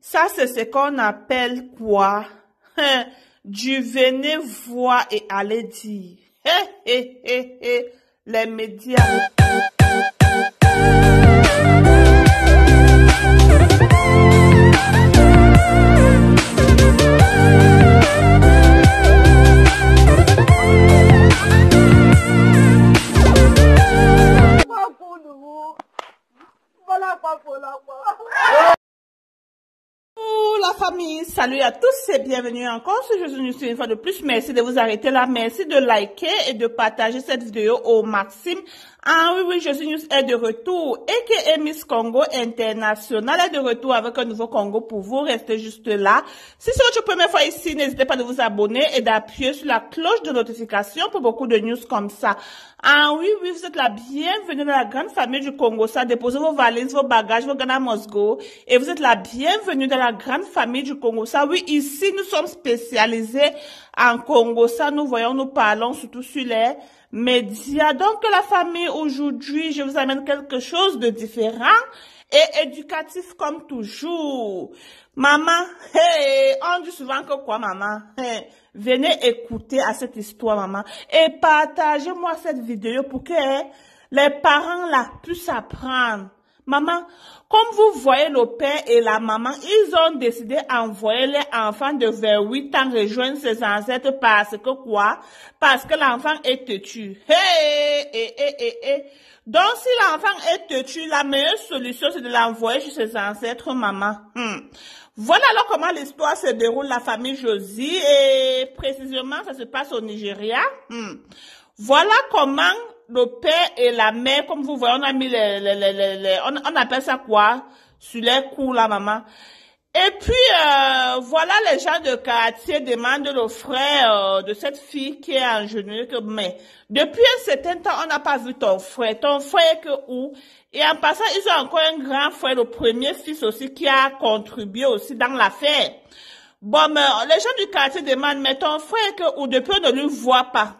ça c'est ce qu'on appelle quoi hein? Du venez voir et allez dire. Hé, hé, hé, les médias. famille, salut à tous et bienvenue encore sur Je suis une fois de plus. Merci de vous arrêter là, merci de liker et de partager cette vidéo au maximum ah oui, oui, Jésus News est de retour et que Miss Congo International est de retour avec un nouveau Congo pour vous. Restez juste là. Si c'est votre première fois ici, n'hésitez pas de vous abonner et d'appuyer sur la cloche de notification pour beaucoup de news comme ça. Ah oui, oui, vous êtes la bienvenue dans la grande famille du Congo. Ça, déposez vos valises, vos bagages, vos à Moscou Et vous êtes la bienvenue dans la grande famille du Congo. Ça, oui, ici, nous sommes spécialisés en Congo. Ça, nous voyons, nous parlons surtout sur les Média Donc la famille, aujourd'hui, je vous amène quelque chose de différent et éducatif comme toujours. Maman, hey, on dit souvent que quoi, maman? venez écouter à cette histoire, maman. Et partagez-moi cette vidéo pour que les parents la puissent apprendre. Maman, comme vous voyez le père et la maman, ils ont décidé d'envoyer les enfants de vers ans rejoindre ses ancêtres parce que quoi? Parce que l'enfant est têtu. Hé, hé, hé, hé, Donc, si l'enfant est têtu, la meilleure solution, c'est de l'envoyer chez ses ancêtres, maman. Hmm. Voilà alors comment l'histoire se déroule, la famille Josie, et précisément, ça se passe au Nigeria. Hmm. Voilà comment le père et la mère, comme vous voyez, on a mis les, les, on, appelle ça quoi Sur les coups, la maman. Et puis, euh, voilà, les gens de quartier demandent le frère euh, de cette fille qui est en genoux, mais depuis un certain temps, on n'a pas vu ton frère. Ton frère est que où Et en passant, ils ont encore un grand frère, le premier fils aussi, qui a contribué aussi dans l'affaire. Bon, mais euh, les gens du quartier demandent, mais ton frère est que où Depuis, on ne le voit pas.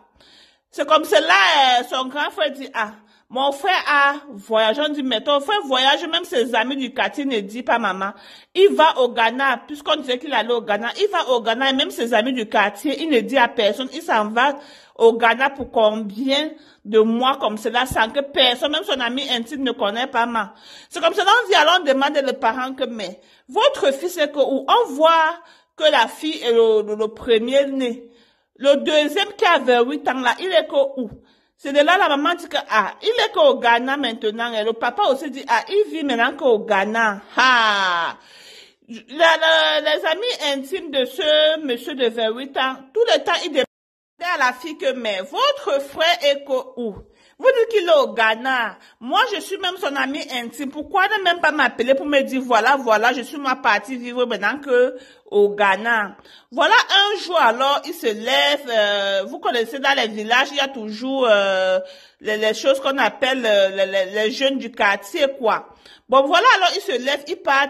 C'est comme cela, euh, son grand frère dit, ah, mon frère a voyagé, on dit, mais ton frère voyage, même ses amis du quartier ne disent pas maman. Il va au Ghana, puisqu'on disait qu'il allait au Ghana, il va au Ghana et même ses amis du quartier, il ne dit à personne, il s'en va au Ghana pour combien de mois comme cela, sans que personne, même son ami intime ne connaît pas maman. C'est comme cela, on dit, alors on demande les parents que, mais, votre fils est que, où on voit que la fille est le premier né. Le deuxième qui avait 8 ans là, il est qu'au où C'est de là la maman dit que, ah, il est qu'au Ghana maintenant. Et hein. le papa aussi dit, ah, il vit maintenant qu'au Ghana. Ah. les amis intimes de ce monsieur de 28 ans, tout le temps, il demandait à la fille que, mais votre frère est qu'au où vous dites qu'il est au Ghana. Moi, je suis même son ami intime. Pourquoi ne même pas m'appeler pour me dire, voilà, voilà, je suis ma partie vivre maintenant que au Ghana. Voilà un jour alors, il se lève, euh, vous connaissez dans les villages, il y a toujours euh, les, choses qu'on appelle euh, les, jeunes du quartier, quoi. Bon, voilà alors, il se lève, il part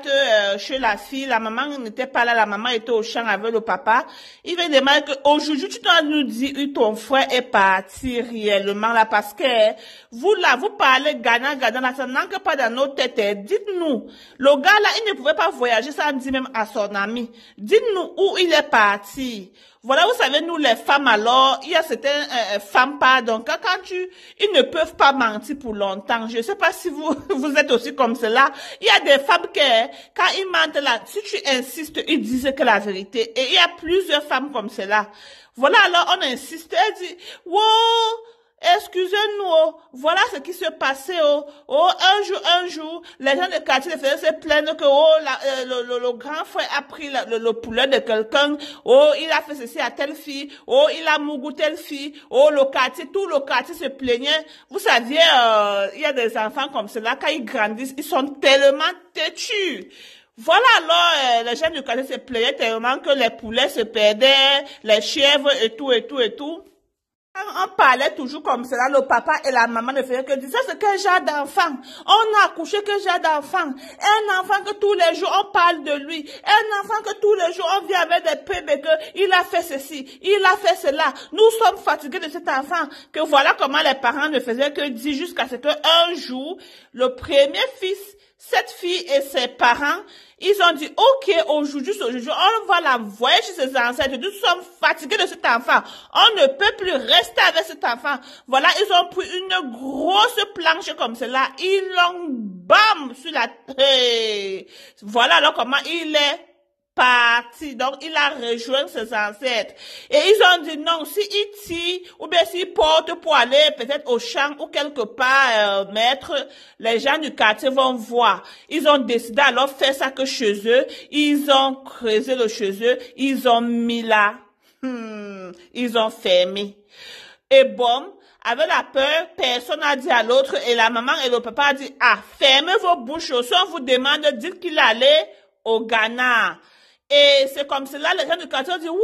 chez la fille, la maman n'était pas là, la maman était au champ avec le papa. Il vient demander que aujourd'hui, tu dois nous dire ton frère est parti réellement là, parce que vous là, vous parlez Ghana, Ghana, ça ça n'entre pas dans nos têtes. Dites-nous, le gars là, il ne pouvait pas voyager ça on dit même à son ami. Dites-nous où il est parti. Voilà, vous savez, nous, les femmes, alors, il y a certaines euh, euh femmes, pardon, quand, tu, ils ne peuvent pas mentir pour longtemps. Je sais pas si vous, vous êtes aussi comme cela. Il y a des femmes qui, quand ils mentent là, si tu insistes, ils disent que la vérité. Et il y a plusieurs femmes comme cela. Voilà, alors, on insiste, elle dit, wow, Excusez-nous, oh. voilà ce qui se passait. Oh. oh. un jour, un jour, les gens de quartier se plaignent que oh, euh, le, grand frère a pris le, poulet de quelqu'un. Oh, il a fait ceci à telle fille. Oh, il a mougou telle fille. Oh, le quartier, tout le quartier se plaignait. Vous savez, euh, il y a des enfants comme cela, quand ils grandissent, ils sont tellement têtus. Voilà, alors, euh, les gens du quartier se plaignaient tellement que les poulets se perdaient, les chèvres et tout, et tout, et tout. On parlait toujours comme cela, le papa et la maman ne faisaient que dire, ça, c'est quel genre d'enfant. On a accouché quel genre d'enfant. Un enfant que tous les jours on parle de lui. Un enfant que tous les jours on vient avec des pépés que il a fait ceci, il a fait cela. Nous sommes fatigués de cet enfant. Que voilà comment les parents ne faisaient que dire jusqu'à ce qu'un jour, le premier fils cette fille et ses parents, ils ont dit, OK, aujourd'hui, aujourd'hui, on va la voyager chez ses ancêtres. Nous sommes fatigués de cet enfant. On ne peut plus rester avec cet enfant. Voilà, ils ont pris une grosse planche comme cela. Ils l'ont bam sur la... tête. Voilà alors comment il est parti. Donc, il a rejoint ses ancêtres. Et ils ont dit non, si il ou bien s'il porte pour aller peut-être au champ ou quelque part euh, mettre, les gens du quartier vont voir. Ils ont décidé alors faire ça que chez eux. Ils ont creusé le chez eux. Ils ont mis là. Hmm. ils ont fermé. Et bon, avec la peur, personne n'a dit à l'autre et la maman et le papa ont dit, ah, fermez vos bouches. Si on vous demande, dites qu'il allait au Ghana. Et c'est comme cela, les gens du quartier disent, une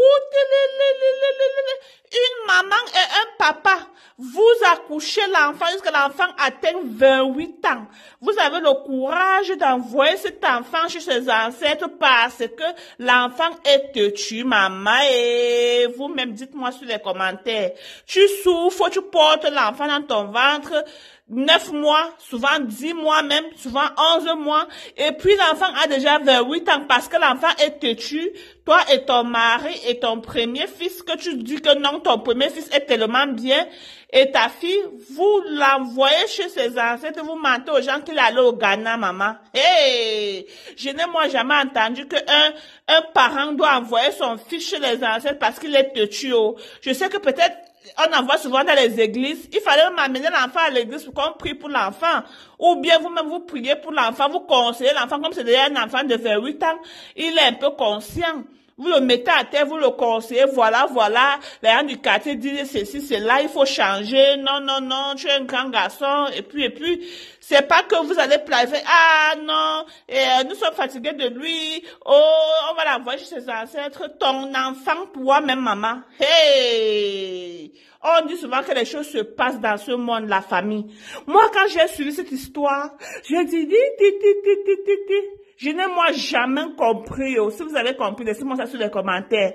maman et un papa, vous accouchez l'enfant jusqu'à l'enfant atteint 28 ans. Vous avez le courage d'envoyer cet enfant chez ses ancêtres parce que l'enfant est têtu, maman, et vous-même dites-moi sur les commentaires. Tu souffres, tu portes l'enfant dans ton ventre, 9 mois, souvent 10 mois même, souvent 11 mois. Et puis l'enfant a déjà 28 ans parce que l'enfant est têtu. Toi et ton mari et ton premier fils, que tu dis que non, ton premier fils est tellement bien. Et ta fille, vous l'envoyez chez ses ancêtres, vous mentez aux gens qu'il allait au Ghana, maman. Hé! Je n'ai moi jamais entendu que un, un parent doit envoyer son fils chez les ancêtres parce qu'il est têtu. Oh. Je sais que peut-être on en voit souvent dans les églises. Il fallait m'amener l'enfant à l'église pour qu'on prie pour l'enfant. Ou bien vous-même, vous priez pour l'enfant, vous conseillez l'enfant comme c'est déjà un enfant de 28 ans. Il est un peu conscient. Vous le mettez à terre, vous le conseillez, voilà, voilà, les gens du quartier disent ceci, là, il faut changer, non, non, non, tu es un grand garçon, et puis, et puis, c'est pas que vous allez pleurer. ah non, euh, nous sommes fatigués de lui, oh, on va l'envoyer chez ses ancêtres, ton enfant, toi-même, maman, hey! On dit souvent que les choses se passent dans ce monde, la famille. Moi, quand j'ai suivi cette histoire, j'ai dit, dit, dit, dit, dit, dit, dit, je n'ai moi jamais compris, oh, si vous avez compris, laissez-moi ça sur les commentaires,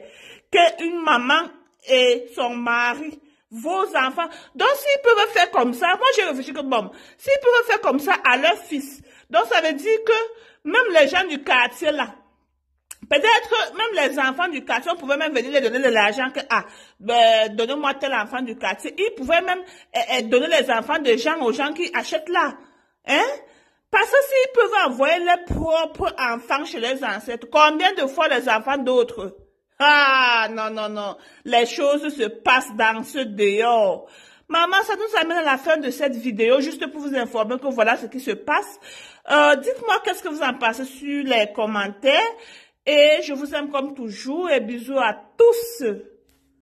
qu'une maman et son mari, vos enfants, donc s'ils peuvent faire comme ça, moi j'ai réfléchi que bon, s'ils peuvent faire comme ça à leur fils, donc ça veut dire que même les gens du quartier là, Peut-être même les enfants du quartier, on pouvait même venir les donner de l'argent que ah, ben, donnez-moi tel enfant du quartier. Ils pouvaient même eh, eh, donner les enfants des gens aux gens qui achètent là. Hein? Parce que s'ils peuvent envoyer leurs propres enfants chez les ancêtres, combien de fois les enfants d'autres Ah, non, non, non. Les choses se passent dans ce dehors. Maman, ça nous amène à la fin de cette vidéo, juste pour vous informer que voilà ce qui se passe. Euh, dites-moi qu'est-ce que vous en pensez sur les commentaires. Et je vous aime comme toujours et bisous à tous.